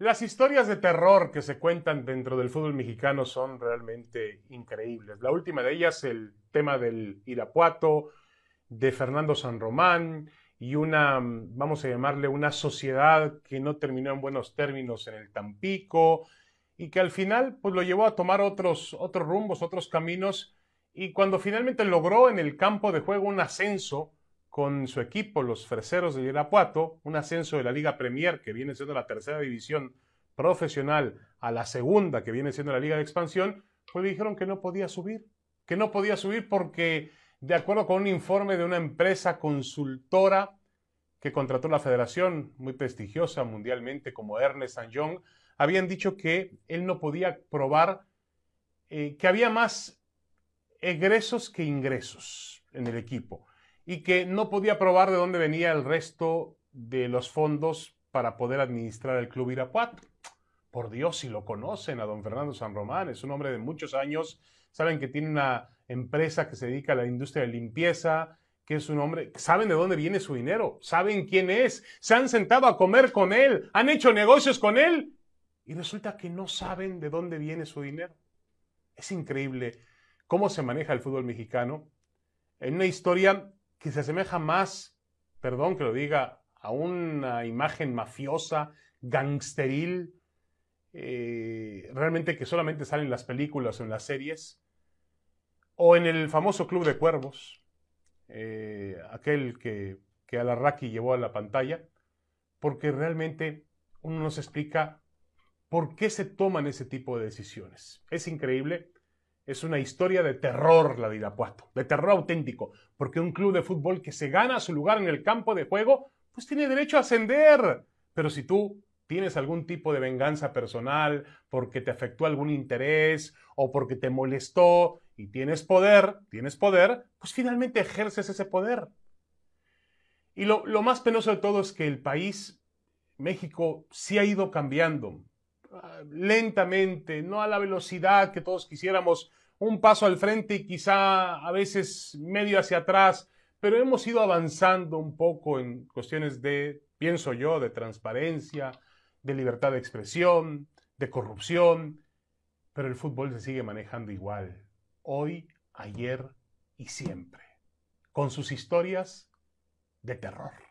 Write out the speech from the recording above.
Las historias de terror que se cuentan dentro del fútbol mexicano son realmente increíbles. La última de ellas, el tema del Irapuato, de Fernando San Román y una, vamos a llamarle, una sociedad que no terminó en buenos términos en el Tampico y que al final pues, lo llevó a tomar otros, otros rumbos, otros caminos y cuando finalmente logró en el campo de juego un ascenso, con su equipo, los Freseros de Irapuato, un ascenso de la Liga Premier, que viene siendo la tercera división profesional, a la segunda, que viene siendo la Liga de Expansión, pues le dijeron que no podía subir, que no podía subir porque, de acuerdo con un informe de una empresa consultora que contrató la federación muy prestigiosa mundialmente como Ernest Young, habían dicho que él no podía probar eh, que había más egresos que ingresos en el equipo y que no podía probar de dónde venía el resto de los fondos para poder administrar el Club Irapuato. Por Dios, si lo conocen a don Fernando San Román, es un hombre de muchos años, saben que tiene una empresa que se dedica a la industria de limpieza, que es un hombre, saben de dónde viene su dinero, saben quién es, se han sentado a comer con él, han hecho negocios con él y resulta que no saben de dónde viene su dinero. Es increíble cómo se maneja el fútbol mexicano en una historia que se asemeja más, perdón que lo diga, a una imagen mafiosa, gangsteril, eh, realmente que solamente sale en las películas o en las series, o en el famoso Club de Cuervos, eh, aquel que, que Alarraqui llevó a la pantalla, porque realmente uno nos explica por qué se toman ese tipo de decisiones. Es increíble es una historia de terror la de Irapuato, de terror auténtico, porque un club de fútbol que se gana su lugar en el campo de juego, pues tiene derecho a ascender. Pero si tú tienes algún tipo de venganza personal, porque te afectó algún interés o porque te molestó y tienes poder, tienes poder, pues finalmente ejerces ese poder. Y lo, lo más penoso de todo es que el país, México, sí ha ido cambiando ah, lentamente, no a la velocidad que todos quisiéramos, un paso al frente y quizá a veces medio hacia atrás, pero hemos ido avanzando un poco en cuestiones de, pienso yo, de transparencia, de libertad de expresión, de corrupción, pero el fútbol se sigue manejando igual, hoy, ayer y siempre, con sus historias de terror.